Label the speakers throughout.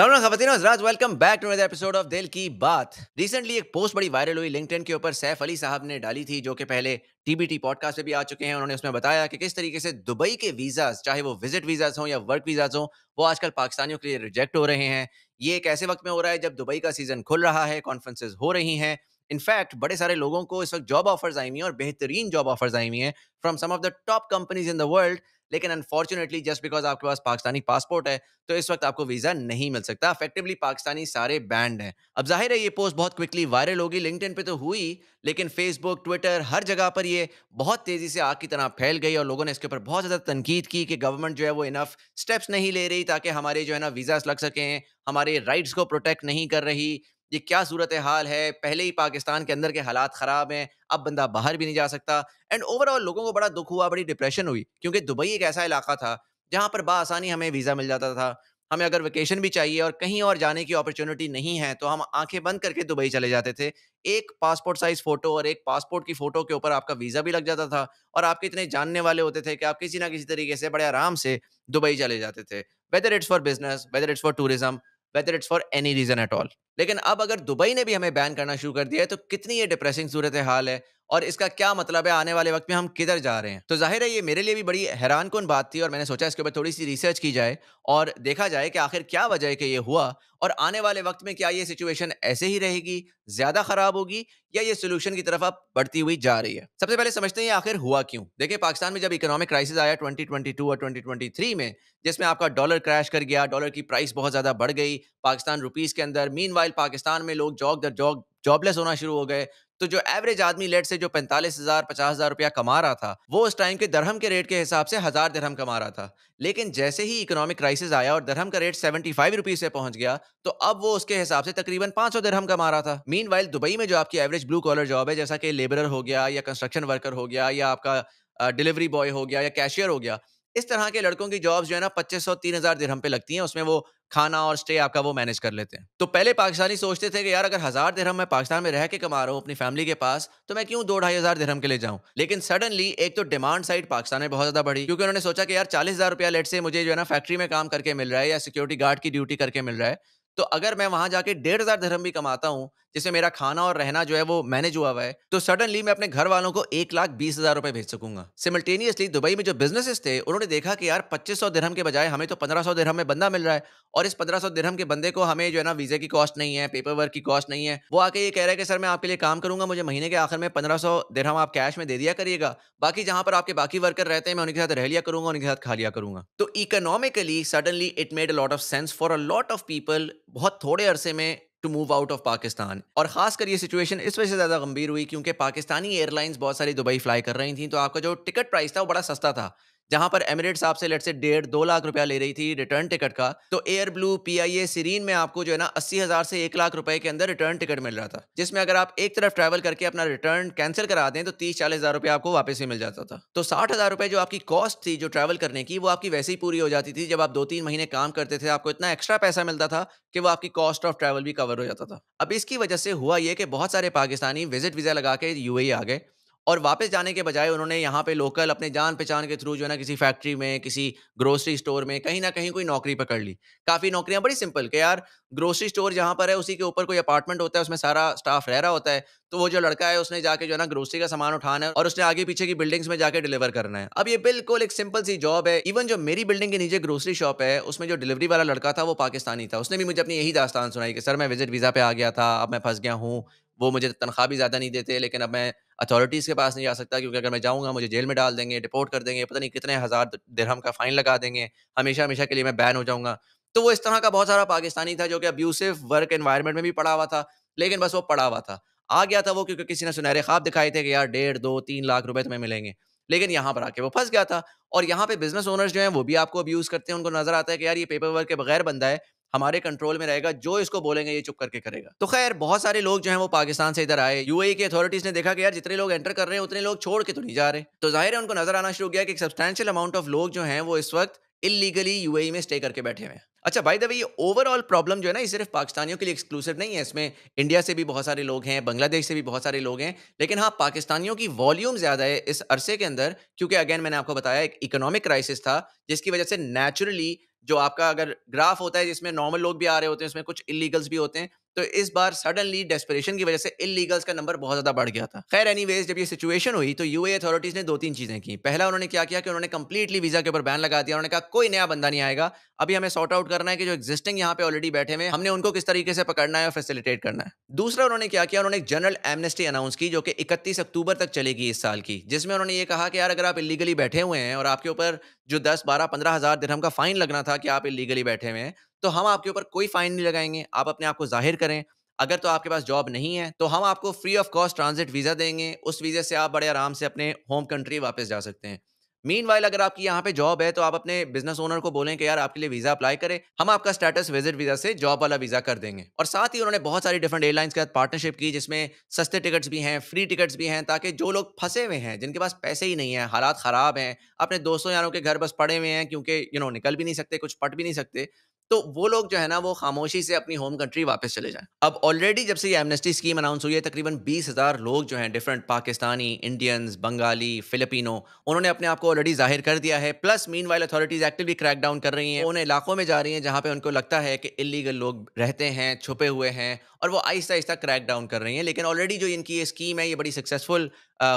Speaker 1: Raj welcome back to another episode of Dil Ki बात recently एक post बड़ी वायरल हुई लिंक्डइन के ऊपर सैफ अली साहब ने डाली थी जो कि पहले टीबीटी पॉडकास्ट पे भी आ चुके हैं उन्होंने उसमें बताया कि किस तरीके से दुबई के वीज़ाज चाहे वो विजिट वीज़ाज हों या वर्क वीज़ाज हों वो आजकल पाकिस्तानियों के लिए रिजेक्ट हो रहे हैं ये एक ऐसे वक्त में हो रहा है जब दुबई का सीज़न खुल रहा है कॉन्फ्रेंसेज हो रही हैं इनफैक्ट बड़े सारे लोगों को इस वक्त जॉब ऑफर्स आई हुई हैं और बेहतरीन जॉब ऑफर्स आई हुई हैं from some of the top companies in the world लेकिन अनफॉर्चुनेटली जस्ट बिकॉज आपके पास पाकिस्तानी पासपोर्ट है तो इस वक्त आपको वीजा नहीं मिल सकता अफेक्टिवली पाकिस्तानी सारे बैंड हैं अब जाहिर है ये पोस्ट बहुत क्विकली वायरल होगी लिंकटिन पे तो हुई लेकिन फेसबुक ट्विटर हर जगह पर ये बहुत तेजी से आग की तरह फैल गई और लोगों ने इसके ऊपर बहुत ज्यादा तनकीद की कि गवर्नमेंट जो है वो इनफ स्टेप्स नहीं ले रही ताकि हमारे जो है ना वीजा लग सकें हमारे राइट्स को प्रोटेक्ट नहीं कर रही ये क्या सूरत हाल है पहले ही पाकिस्तान के अंदर के हालात ख़राब हैं अब बंदा बाहर भी नहीं जा सकता एंड ओवरऑल लोगों को बड़ा दुख हुआ बड़ी डिप्रेशन हुई क्योंकि दुबई एक ऐसा इलाका था जहाँ पर बसानी हमें वीज़ा मिल जाता था हमें अगर वेकेशन भी चाहिए और कहीं और जाने की अपॉर्चुनिटी नहीं है तो हम आंखें बंद करके दुबई चले जाते थे एक पासपोर्ट साइज फोटो और एक पासपोर्ट की फोटो के ऊपर आपका वीज़ा भी लग जाता था और आपके इतने जानने वाले होते थे कि आप किसी ना किसी तरीके से बड़े आराम से दुबई चले जाते थे whether it's for business whether it's for tourism whether it's for any reason at all लेकिन अब अगर दुबई ने भी हमें बैन करना शुरू कर दिया है तो कितनी ये डिप्रेसिंग सूरत हाल है और इसका क्या मतलब है आने वाले वक्त में हम किधर जा रहे हैं तो जाहिर है ये मेरे लिए भी बड़ी हैरान कौन बात थी और मैंने सोचा इसके ऊपर थोड़ी सी रिसर्च की जाए और देखा जाए कि आखिर क्या वजह है कि ये हुआ और आने वाले वक्त में क्या ये सिचुएशन ऐसे ही रहेगी ज्यादा खराब होगी या ये सोल्यूशन की तरफ अब बढ़ती हुई जा रही है सबसे पहले समझते हैं आखिर हुआ क्यों देखिए पाकिस्तान में जब इकोनॉमिक क्राइसिस आया 2022 और 2023 में जिसमें आपका डॉलर क्रैश कर गया डॉलर की प्राइस बहुत ज्यादा बढ़ गई पाकिस्तान रुपीज के अंदर मीन पाकिस्तान में लोग जॉब दर जॉब जॉबलेस होना शुरू हो गए तो जो एवरेज आदमी लेट से जो पैंतालीस हजार पचास हजार रुपया कमा रहा था वो उस टाइम के दरहम के रेट के हिसाब से हजार दरहम कमा रहा था लेकिन जैसे ही इकोनॉमिक क्राइसिस आया और दरहम का रेट सेवेंटी फाइव रुपीज से पहुंच गया तो अब वो उसके हिसाब से तकरीबन पांच सौ दरहम कमा रहा था मीन वाइल दुबई में जो आपकी एवरेज ब्लू कॉलर जॉब है जैसा कि लेबर हो गया या कंस्ट्रक्शन वर्कर हो गया या आपका डिलीवरी बॉय हो गया या कैशियर हो गया इस तरह के लड़कों की जॉब्स जो है ना पच्चीस सौ तीन हजार दिरहम पे लगती हैं उसमें वो खाना और स्टे आपका वो मैनेज कर लेते हैं तो पहले पाकिस्तानी सोचते थे कि यार अगर हजार दिरहम मैं पाकिस्तान में रह के कमा रहा हूँ अपनी फैमिली के पास तो मैं क्यों दो ढाई हजार दिरहम के लिए जाऊँ लेकिन सडनली एक तो डिमांड साइड पाकिस्तान में बहुत ज्यादा बढ़ी क्योंकि उन्होंने सोचा कि यार चालीस हजार रुपया लेट से मुझे जो है ना फैक्ट्री में काम करके मिल रहा है या सिक्योरिटी गार्ड की ड्यूटी करके मिल रहा है तो अगर मैं वहां जाके डेढ़ हजार धर्म भी कमाता हूँ जिसमें मेरा खाना और रहना जो है वो मैनेज हुआ हुआ है तो सडनली मैं अपने घर वालों को एक लाख बीस हजार रुपए भेज सकूंगा सिमल्टेनियसली दुबई में जो बिजनेसेस थे उन्होंने देखा कि यार पच्चीस सौ दिरहम के बजाय हमें तो पंद्रह सौ दिरहम में बंदा मिल रहा है और इस पंद्रह सौ दिरहम के बंदे को हमें जो है ना वीजे की कॉस्ट नहीं है पेपर वर्क की कॉस्ट नहीं है वो आके ये कह रहा है कि सर मैं आपके लिए काम करूंगा मुझे महीने के आखिर में पंद्रह सौ दिरहम आप कैश में दे दिया करिएगा बाकी जहां पर आपके बाकी वर्कर रहते हैं मैं उनके साथ रह लिया करूंगा उनके साथ खा लिया करूंगा तो economically suddenly it made a lot of sense for a lot of people बहुत थोड़े अरसे में to move out of Pakistan और खासकर ये सिचुएशन इस वजह से ज़्यादा गंभीर हुई क्योंकि पाकिस्तानी एयरलाइंस बहुत सारी दुबई फ्लाई कर रही थी तो आपका जो टिकट प्राइस था वो बड़ा सस्ता था जहां पर एमिरेट्स आपसे लेट से डेढ़ दो लाख रुपया ले रही थी रिटर्न टिकट का तो एयर ब्लू पी आई ए सीरीन में आपको जो है ना अस्सी हजार से एक लाख रुपए के अंदर रिटर्न टिकट मिल रहा था जिसमें अगर आप एक तरफ ट्रैवल करके अपना रिटर्न कैंसिल करा दें तो तीस चालीस हजार रुपया आपको वापस ही मिल जाता था तो साठ हजार रुपए जो आपकी कॉस्ट थी जो ट्रैवल करने की वो आपकी वैसे ही पूरी हो जाती थी जब आप दो तीन महीने काम करते थे आपको इतना एक्स्ट्रा पैसा मिलता था कि वो आपकी कॉस्ट ऑफ ट्रैवल भी कवर हो जाता था अब इसकी वजह से हुआ ये कि बहुत सारे पाकिस्तानी विजिट वीजा लगा के यू e आ गए और वापस जाने के बजाय उन्होंने यहाँ पे लोकल अपने जान पहचान के थ्रू जो है ना किसी फैक्ट्री में किसी ग्रोसरी स्टोर में कहीं ना कहीं कोई नौकरी पकड़ ली काफ़ी नौकरियाँ बड़ी सिंपल के यार ग्रोसरी स्टोर जहाँ पर है उसी के ऊपर कोई अपार्टमेंट होता है उसमें सारा स्टाफ रह रहा होता है तो वो जो लड़का है उसने जाके जो है ना ग्रोसरी का सामान उठाना है और उसने आगे पीछे की बिल्डिंग्स में जाकर डिलीवर करना है अब ये बिल्कुल एक सिंपल सी जॉब है इवन जो मेरी बिल्डिंग के नीचे ग्रोसरी शॉप है उसमें जो डिलीवरी वाला लड़का था वो पाकिस्तानी था उसने भी मुझे अपनी यही दास्तान सुनाई कि सर मैं विजिट वीज़ा पे आ गया था अब मैं फंस गया हूँ वो मुझे तनख्वाह भी ज़्यादा नहीं देते लेकिन अब मैं अथॉरिटीज़ के पास नहीं जा सकता क्योंकि अगर मैं जाऊँगा मुझे जेल में डाल देंगे डिपोर्ट कर देंगे पता नहीं कितने हज़ार दरहम का फ़ाइन लगा देंगे हमेशा हमेशा के लिए मैं बैन हो जाऊँगा तो वो इस तरह का बहुत सारा पाकिस्तानी था जो कि अब्यूसिव वर्क इन्वायरमेंट में भी पड़ा हुआ था लेकिन बस वो पड़ा हुआ था आ गया था वो क्योंकि किसी ने सुनहरे ख्वाब दिखाए थे कि यार डेढ़ दो तीन लाख रुपए तुम्हें मिलेंगे लेकिन यहाँ पर आके वो फंस गया था और यहाँ पे बिजनेस ओनर्स जो हैं वो भी आपको अब्यूज़ करते हैं उनको नजर आता है कि यार ये पेपर वर्क के बगैर बंदा है हमारे कंट्रोल में रहेगा जो इसको बोलेंगे ये चुप करके करेगा तो खैर बहुत सारे लोग जो है वो पाकिस्तान से इधर आए यूएई e की अथॉरिटीज ने देखा कि यार जितने लोग एंटर कर रहे हैं उतने लोग छोड़ के तो नहीं जा रहे तो जाहिर है उनको नजर आना शुरू किया कि एक सब्सटैशियल अमाउंट ऑफ लोग जो हैं वो इस वक्त इलीगली यू e में स्टे करके बैठे हुए हैं अच्छा भाई देवी ये ओवरऑल प्रॉब्लम जो है ना ये सिर्फ पाकिस्तानियों के लिए एक्सक्लूसिव नहीं है इसमें इंडिया से भी बहुत सारे लोग हैं बांग्लादेश से भी बहुत सारे लोग हैं लेकिन हाँ पाकिस्तानियों की वॉल्यूम ज़्यादा है इस अरसे के अंदर क्योंकि अगेन मैंने आपको बताया एक इकोनॉमिक क्राइसिस था जिसकी वजह से नेचुरली जो आपका अगर ग्राफ होता है जिसमें नॉर्मल लोग भी आ रहे होते हैं उसमें कुछ इलीगल्स भी होते हैं तो इस बार सडनली डेस्परेशन की वजह से इलीगल्स का नंबर बहुत ज़्यादा बढ़ गया था खैर एनीवेज जब ये सिचुएशन हुई तो यूए अथॉरिटीज़ ने दो तीन चीज़ें की पहला उन्होंने क्या किया कि उन्होंने कंप्लीटली वीज़ा के ऊपर बैन लगा दिया उन्होंने कहा कोई नया बंदा नहीं आएगा अभी हमें सॉर्ट आउट करना है कि जो एक्जिस्टिंग यहाँ पे ऑलरेडी बैठे हुए हमने उनको किस तरीके से पकड़ना है और फैसिलिटेट करना है दूसरा उन्होंने क्या किया उन्होंने एक जनरल एमनेस्टी अनाउंस की जो कि 31 अक्टूबर तक चलेगी इस साल की जिसमें उन्होंने ये कहा कि यार अगर आप इलीगली बैठे हुए हैं और आपके ऊपर जो 10 12 पंद्रह हज़ार दिरहम का फ़ाइन लगना था कि आप इलीगली बैठे हुए हैं तो हम आपके ऊपर कोई फ़ाइन नहीं लगाएंगे आप अपने आप को जाहिर करें अगर तो आपके पास जॉब नहीं है तो हम आपको free of cost transit visa देंगे उस वीज़े से आप बड़े आराम से अपने होम कंट्री वापस जा सकते हैं मीन वाइल अगर आपकी यहाँ पे जॉब है तो आप अपने बिजनेस ओनर को बोलें कि यार आपके लिए वीजा अप्लाई करें हम आपका स्टेटस विजिट वीजा से जॉब वाला वीजा कर देंगे और साथ ही उन्होंने बहुत सारी डिफरेंट एयरलाइंस के साथ पार्टनरशिप की जिसमें सस्ते टिकट्स भी हैं फ्री टिकट्स भी हैं ताकि जो लोग फंसे हुए हैं जिनके पास पैसे ही नहीं है हालात खराब हैं अपने दोस्तों यारों के घर बस पड़े हुए हैं क्योंकि यू नो निकल भी नहीं सकते कुछ पट भी नहीं सकते तो वो लोग जो है ना वो खामोशी से अपनी होम कंट्री वापस चले जाएं अब ऑलरेडी जब से ये एमनेस्टी स्कीम अनाउंस हुई है तकरीबन बीस हज़ार लोग जो हैं different Pakistani Indians Bengali Filipino उन्होंने अपने आप को ऑलरेडी जाहिर कर दिया है plus meanwhile authorities actively down कर रही हैं उन इलाकों में जा रही हैं जहाँ पर उनको लगता है कि इलीगल लोग रहते हैं छुपे हुए हैं और वो आहिस्ता आहिस्ता क्रैक डाउन कर रही हैं लेकिन ऑलरेडी जो इनकी ये स्कीम है ये बड़ी सक्सेसफुल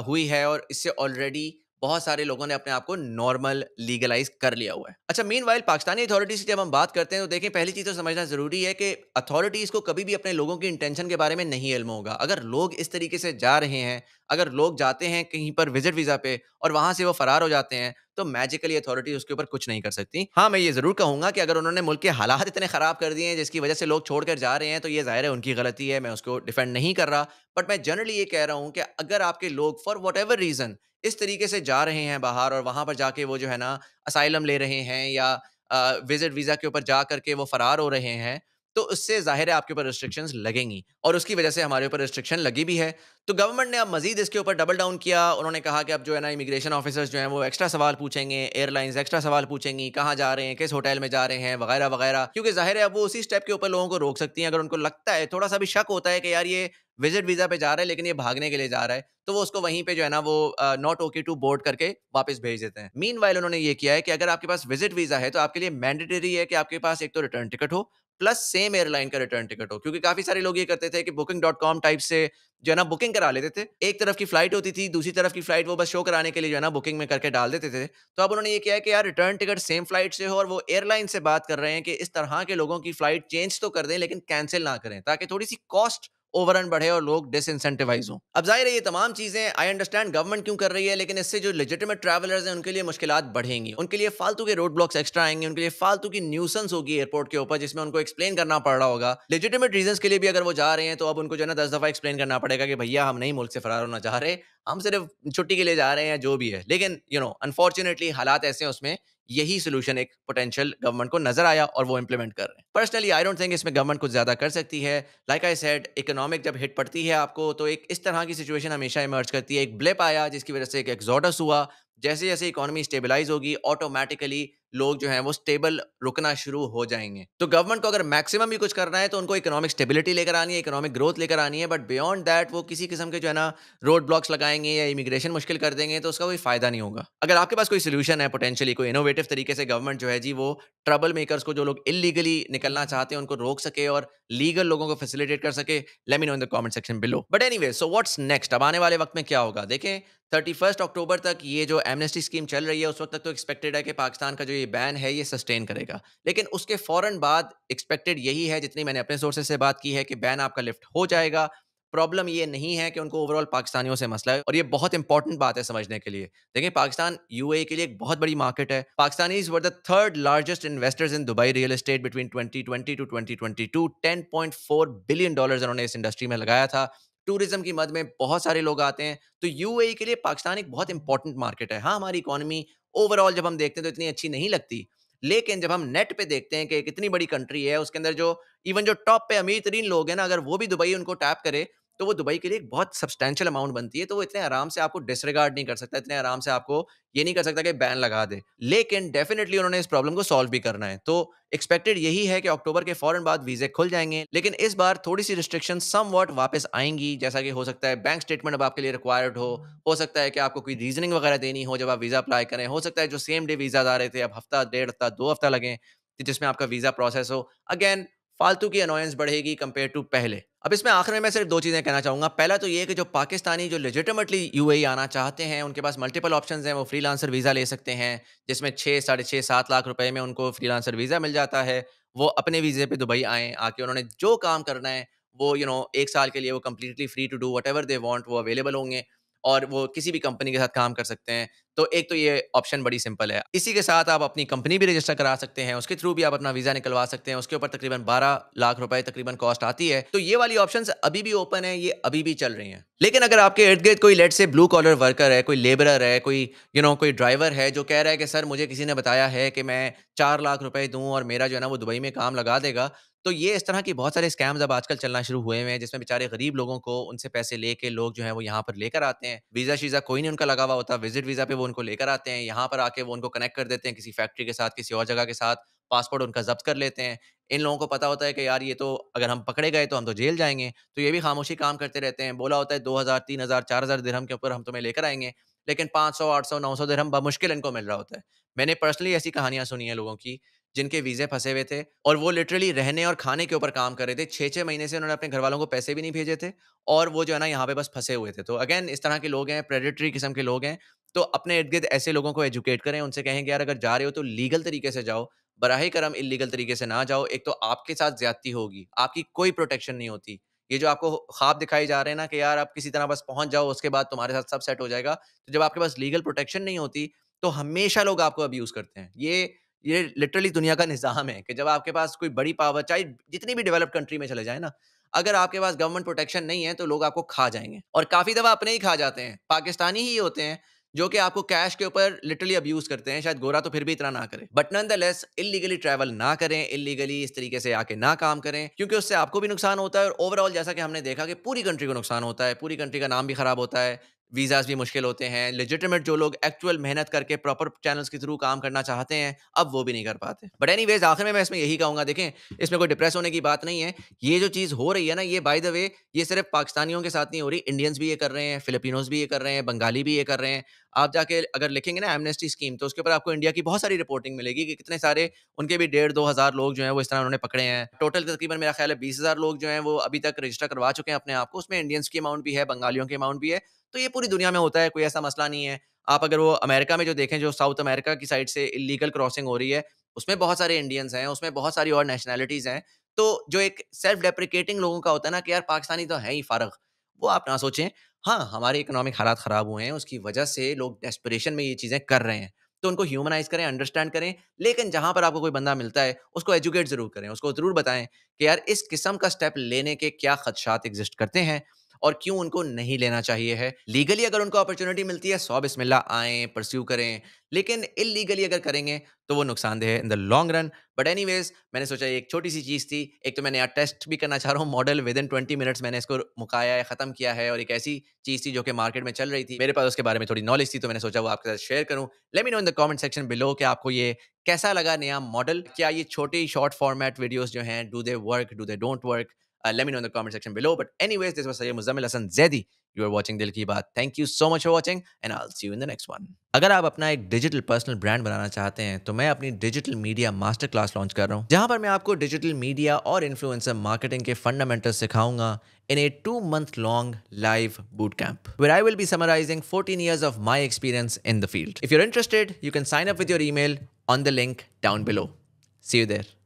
Speaker 1: हुई है और इससे ऑलरेडी बहुत सारे लोगों ने अपने आप को नॉर्मल लीगलाइज कर लिया हुआ है अच्छा मीन पाकिस्तानी अथॉरिटीज की जब हम बात करते हैं तो देखें पहली चीज़ तो समझना ज़रूरी है कि अथॉरिटीज़ को कभी भी अपने लोगों की इंटेंशन के बारे में नहीं इल्म होगा अगर लोग इस तरीके से जा रहे हैं अगर लोग जाते हैं कहीं पर विजिट वीज़ा पे और वहां से वो फरार हो जाते हैं तो मैजिकली अथॉरिटी उसके ऊपर कुछ नहीं कर सकती हाँ मैं ये ज़रूर कहूंगा कि अगर उन्होंने मुल्क के हालात इतने ख़राब कर दिए हैं जिसकी वजह से लोग छोड़कर जा रहे हैं तो ये ज़ाहिर है उनकी गलती है मैं उसको डिफेंड नहीं कर रहा बट मैं जनरली ये कह रहा हूँ कि अगर आपके लोग फॉर वट एवर रीज़न इस तरीके से जा रहे हैं बाहर और वहाँ पर जाके वो जो है ना असाइलम ले रहे हैं या विजिट वीज़ा के ऊपर जा करके वो फ़रार हो रहे हैं तो उससे जाहिर है आपके ऊपर रिस्ट्रिक्शंस लगेंगी और उसकी वजह से हमारे ऊपर रिस्ट्रिक्शन लगी भी है तो गवर्नमेंट ने अब मजीद इसके ऊपर डबल डाउन किया उन्होंने कहा कि अब जो है ना इमिग्रेशन ऑफिसर्स जो हैं वो एक्स्ट्रा सवाल पूछेंगे एयरलाइंस एक्स्ट्रा सवाल पूछेंगी कहाँ जा रहे हैं किस होटल में जा रहे हैं वगैरह वगैरह क्योंकि जाहिर है अब वो उसी स्टेप के ऊपर लोगों को रोक सकती हैं अगर उनको लगता है थोड़ा सा भी शक होता है कि यार ये विजिट वीज़ा पे जा रहा है लेकिन ये भागने के लिए जा रहा है तो वो उसको वहीं पे जो है ना वो नॉट ओके टू बोर्ड करके वापस भेज देते हैं मीन वाइल उन्होंने ये किया है कि अगर आपके पास विजिट वीज़ा है तो आपके लिए मैंडेटरी है कि आपके पास एक तो रिटर्न टिकट हो प्लस सेम एयरलाइन का रिटर्न टिकट हो क्योंकि काफी सारे लोग ये करते थे कि बुकिंग डॉट कॉम टाइप से जो है ना बुकिंग करा लेते थे एक तरफ की फ्लाइट होती थी दूसरी तरफ की फ्लाइट वो बस शो कराने के लिए जो है ना बुकिंग में करके डाल देते थे तो अब उन्होंने ये किया कि यार रिटर्न टिकट सेम फ्लाइट से हो और वो एयरलाइन से बात कर रहे हैं कि इस तरह के लोगों की फ्लाइट चेंज तो कर दें लेकिन कैंसिल ना करें ताकि थोड़ी सी कॉस्ट एंड बढ़े और लोग डिसइंसेंटिवाइज हों अब जाहिर है ये तमाम चीजें आई अंडरस्टैंड गवर्नमेंट क्यों कर रही है लेकिन इससे जो लेजिटिमेट ट्रैवलर्स हैं उनके लिए मुश्किल बढ़ेंगी उनके लिए फालतू के रोड ब्लॉक्स एक्स्ट्रा आएंगे उनके लिए फालतू की न्यूसेंस होगी एयरपोर्ट के ऊपर जिसमें उनको एक्सप्लेन करना पड़ रहा होगा लेजिटिमेट रीजन के लिए भी अगर वो जा रहे हैं तो अब उनको जो है ना दस दफा एक्सप्लेन करना पड़ेगा कि भैया हम नहीं मुल्क से फरार होना चाह रहे हम सिर्फ छुट्टी के लिए जा रहे हैं जो भी है लेकिन यू नो अनफॉर्चुनेटली हालात ऐसे हैं उसमें यही सोल्यूशन एक पोटेंशियल गवर्नमेंट को नजर आया और वो इंप्लीमेंट कर रहे हैं पर्सनली आई डोंट थिंक इसमें गवर्नमेंट कुछ ज्यादा कर सकती है लाइक आई सेड इकोनॉमिक जब हिट पड़ती है आपको तो एक इस तरह की सिचुएशन हमेशा इमर्ज करती है एक ब्लिप आया जिसकी वजह से एक एक्सॉडस हुआ जैसे जैसे इकोनॉमी स्टेबिलाईज होगी ऑटोमेटिकली लोग जो है वो स्टेबल रुकना शुरू हो जाएंगे तो गवर्नमेंट को अगर मैक्सिमम भी कुछ करना है तो उनको इकोनॉमिक स्टेबिलिटी लेकर आनी है इकोनॉमिक ग्रोथ लेकर आनी है बट बियॉन्ड दैट वो किसी किस्म के जो है ना रोड ब्लॉक्स लगाएंगे या इमिग्रेशन मुश्किल कर देंगे तो उसका कोई फायदा नहीं होगा अगर आपके पास कोई सोल्यूशन है पोटेंशियली कोई इनोवेटिव तरीके से गवर्नमेंट जो है जी वो ट्रबल मेकर्स को जो लोग इलीगली निकलना चाहते हैं उनको रोक सके और लीगल लोगों को फैसिलिटेट कर सके let me know in the comment section below but way so what's next अब आने वाले वक्त में क्या होगा देखें थर्टी अक्टूबर तक ये जो एमनेस्टी स्कीम चल रही है उस वक्त तक तो एक्सपेक्टेड है कि पाकिस्तान का जो ये बैन है ये सस्टेन करेगा लेकिन उसके फौरन बाद एक्सपेक्टेड यही है जितनी मैंने अपने सोर्सेज से बात की है कि बैन आपका लिफ्ट हो जाएगा प्रॉब्लम ये नहीं है कि उनको ओवरऑल पाकिस्तानियों से मसला है और ये बहुत इंपॉर्टेंट बात है समझने के लिए देखिए पाकिस्तान यू e के लिए एक बहुत बड़ी मार्केट है Pakistanis were the third largest investors in Dubai real estate between 2020 to 2022 10.4 billion dollars उन्होंने इस इंडस्ट्री में लगाया था टूरिज्म की मद में बहुत सारे लोग आते हैं तो यू e के लिए पाकिस्तान एक बहुत इंपॉर्टेंट मार्केट है हाँ हमारी इकोनॉमी ओवरऑल जब हम देखते हैं तो इतनी अच्छी नहीं लगती लेकिन जब हम नेट पे देखते हैं कि कितनी बड़ी कंट्री है उसके अंदर जो इवन जो टॉप पे अमीर तरीन लोग हैं ना अगर वो भी दुबई उनको टैप करे तो वो दुबई के लिए एक बहुत सब्सटैशियल अमाउंट बनती है तो वो इतने आराम से आपको डिसरिगार्ड नहीं कर सकता इतने आराम से आपको ये नहीं कर सकता कि बैन लगा दे लेकिन डेफिनेटली उन्होंने इस प्रॉब्लम को सॉल्व भी करना है तो एक्सपेक्टेड यही है कि अक्टूबर के फौरन बाद वीजे खुल जाएंगे लेकिन इस बार थोड़ी सी रिस्ट्रिक्शन सम वापस आएंगी जैसा कि हो सकता है बैंक स्टेटमेंट अब आपके लिए रिक्वायर्ड हो हो सकता है कि आपको कोई रीजनिंग वगैरह देनी हो जब आप वीज़ा अप्लाई करें हो सकता है जो सेम डे वीज़ा आ रहे थे अब हफ्ता डेढ़ हफ्ता दो हफ्ता लगें जिसमें आपका वीज़ा प्रोसेस हो अगेन फालतू की अनोयंस बढ़ेगी कंपेयर टू पहले अब इसमें आखिर में मैं सिर्फ दो चीज़ें कहना चाहूँगा पहला तो ये कि जो पाकिस्तानी जो लेजिटमेटली यू e आना चाहते हैं उनके पास मल्टीपल ऑप्शन हैं वो फ्री वीज़ा ले सकते हैं जिसमें छः साढ़े छः सात लाख रुपये में उनको फ्री वीज़ा मिल जाता है वो अपने वीज़े पर दुबई आए आके उन्होंने जो काम करना है वो यू you नो know, एक साल के लिए वो completely free to do whatever they want वो अवेलेबल होंगे और वो किसी भी कंपनी के साथ काम कर सकते हैं तो एक तो ये ऑप्शन बड़ी सिंपल है इसी के साथ आप अपनी कंपनी भी रजिस्टर करा सकते हैं उसके थ्रू भी आप अपना वीज़ा निकलवा सकते हैं उसके ऊपर तकरीबन 12 लाख रुपए तकरीबन कॉस्ट आती है तो ये वाली ऑप्शन अभी भी ओपन है ये अभी भी चल रही है लेकिन अगर आपके इर्द गिर्द कोई लेट से ब्लू कॉलर वर्कर है कोई लेबरर है कोई यू नो कोई ड्राइवर है जो कह रहा है कि सर मुझे किसी ने बताया है कि मैं चार लाख रुपए दूँ और मेरा जो है ना वो दुबई में काम लगा देगा तो ये इस तरह के बहुत सारे स्कैम्स अब आजकल चलना शुरू हुए हैं जिसमें बेचारे गरीब लोगों को उनसे पैसे लेके लोग जो है वो यहाँ पर लेकर आते हैं वीजा शीजा कोई नहीं उनका लगा हुआ होता विजिट वीजा पे वो उनको लेकर आते हैं यहाँ पर आके वो उनको कनेक्ट कर देते हैं किसी फैक्ट्री के साथ किसी और जगह के साथ पासपोर्ट उनका जब्त कर लेते हैं इन लोगों को पता होता है कि यार ये तो अगर हम पकड़े गए तो हम तो जेल जाएंगे तो ये भी खामोशी काम करते रहते हैं बोला होता है दो हज़ार तीन हज़ार चार हज़ार दिरहम के ऊपर हम तुम्हें लेकर आएंगे लेकिन पाँच सौ आठ सौ नौ सौ दिरहम बमुश्किल इनको मिल रहा होता है मैंने पर्सनली ऐसी कहानियाँ सुनी है लोगों की जिनके वीजे फंसे हुए थे और वो लिटरली रहने और खाने के ऊपर काम कर रहे थे छः छः महीने से उन्होंने अपने घर वालों को पैसे भी नहीं भेजे थे और वो जो है ना यहाँ पे बस फंसे हुए थे तो अगेन इस तरह के लोग हैं प्रेडिटरी किस्म के लोग हैं तो अपने इर्द गिर्द ऐसे लोगों को एजुकेट करें उनसे कहें कि यार अगर जा रहे हो तो लीगल तरीके से जाओ बरह करम इलीगल तरीके से ना जाओ एक तो आपके साथ ज्यादती होगी आपकी कोई प्रोटेक्शन नहीं होती ये जो आपको ख्वाब दिखाई जा रहे हैं ना कि यार आप किसी तरह बस पहुंच जाओ उसके बाद तुम्हारे साथ सब सेट हो जाएगा तो जब आपके पास लीगल प्रोटेक्शन नहीं होती तो हमेशा लोग आपको यूज़ करते हैं ये ये लिटरली दुनिया का निज़ाम है कि जब आपके पास कोई बड़ी पावर चाहे जितनी भी डेवलप्ड कंट्री में चले जाए ना अगर आपके पास गवर्नमेंट प्रोटेक्शन नहीं है तो लोग आपको खा जाएंगे और काफ़ी दफ़ा अपने ही खा जाते हैं पाकिस्तानी ही होते हैं जो कि आपको कैश के ऊपर लिटरली यूज़ करते हैं शायद गोरा तो फिर भी इतना ना करे but nonetheless illegally travel ना करें इलीगली इस तरीके से आके ना काम करें क्योंकि उससे आपको भी नुकसान होता है और ओवरऑल जैसा कि हमने देखा कि पूरी कंट्री को नुकसान होता है पूरी कंट्री का नाम भी खराब होता है वीज़ाज भी मुश्किल होते हैं लेजिटमेट जो लोग एक्चुअल मेहनत करके प्रॉपर चैनल्स के थ्रू काम करना चाहते हैं अब वो भी नहीं कर पाते बट एनी वेज आखिर में मैं इसमें यही कहूँगा देखें इसमें कोई डिप्रेस होने की बात नहीं है ये जो चीज़ हो रही है ना ये बाय द वे ये सिर्फ पाकिस्तानियों के साथ नहीं हो रही इंडियंस भी ये कर रहे हैं फिलिपिनोज भी ये कर रहे हैं बंगाली भी ये कर रहे हैं आप जाके अगर लिखेंगे ना एमनेस्टी स्कीम तो उसके ऊपर आपको इंडिया की बहुत सारी रिपोर्टिंग मिलेगी कि कितने सारे उनके भी डेढ़ दो हज़ार लोग जो हैं वो इस तरह उन्होंने पकड़े हैं टोटल तकरीबन मेरा ख्याल है बीस हज़ार लोग जो हैं वो अभी तक रजिस्टर करवा चुके हैं अपने आप को उसमें इंडियंस की अमाउंट भी है बंगालियों के अमाउंट भी है तो ये पूरी दुनिया में होता है कोई ऐसा मसला नहीं है आप अगर वो अमेरिका में जो देखें जो साउथ अमेरिका की साइड से इलीगल क्रॉसिंग हो रही है उसमें बहुत सारे इंडियंस हैं उसमें बहुत सारी और नेशनैलिटीज़ हैं तो जो एक सेल्फ डेप्रिकेटिंग लोगों का होता है ना कि यार पाकिस्तानी तो है ही फारक वो आप ना सोचें हाँ हमारे इकोनॉमिक हालात ख़राब हुए हैं उसकी वजह से लोग डेस्परेशन में ये चीज़ें कर रहे हैं तो उनको ह्यूमनाइज करें अंडरस्टैंड करें लेकिन जहां पर आपको कोई बंदा मिलता है उसको एजुकेट जरूर करें उसको जरूर बताएं कि यार इस किस्म का स्टेप लेने के क्या खदशात एग्जिस्ट करते हैं और क्यों उनको नहीं लेना चाहिए है लीगली अगर उनको अपॉर्चुनिटी मिलती है सौ बिस्मिल्ला आए परस्यू करें लेकिन इलीगली अगर करेंगे तो वो नुकसानदेह है in the long run but any मैंने सोचा एक छोटी सी चीज़ थी एक तो मैंने यहाँ टेस्ट भी करना चाह रहा हूँ model within twenty minutes मैंने इसको मुकाया है ख़त्म किया है और एक ऐसी चीज़ थी जो कि मार्केट में चल रही थी मेरे पास उसके बारे में थोड़ी नॉलेज थी तो मैंने सोचा वो आपके साथ शेयर करूँ let me know in the comment section below कि आपको ये कैसा लगा नया मॉडल क्या ये छोटी शॉर्ट फॉर्मेट वीडियोज़ जो हैं do they work do they don't work Uh, let me know in the comment section below. But anyways, this was Sayyid Muzammil Hassan Zedi. You are watching Dil Ki Baat. Thank you so much for watching and I'll see you in the next one. अगर आप अपना एक digital personal brand बनाना चाहते हैं तो मैं अपनी digital media master class launch कर रहा हूं जहां पर मैं आपको डिजिटल मीडिया और इन्फ्लुएंसर मार्केटिंग के फंडामेंटल सिखाऊंगा in a two month long live bootcamp where I will be summarizing 14 years of my experience in the field. If you're interested, you can sign up with your email on the link down below. See you there.